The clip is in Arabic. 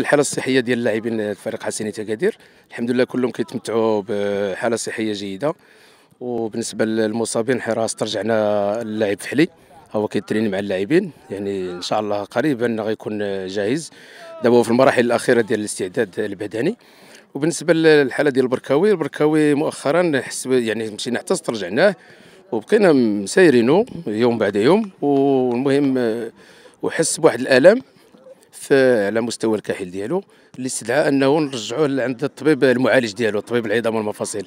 الحاله الصحيه ديال اللاعبين الفريق حسيني تكادير الحمد لله كلهم كيتمتعوا بحاله صحيه جيده وبالنسبه للمصابين حراس ترجعنا اللاعب فحلي هو كيترين مع اللاعبين يعني ان شاء الله قريبا غيكون جاهز دابا هو في المراحل الاخيره ديال الاستعداد البدني وبالنسبه للحاله ديال البركاوي البركاوي مؤخرا حس يعني مشينا حتى استرجعناه وبقينا مسايرينو يوم بعد يوم والمهم وحس بواحد الالم على مستوى الكاحل ديالو اللي استدعى انه نرجعوه عند الطبيب المعالج ديالو طبيب العظام والمفاصل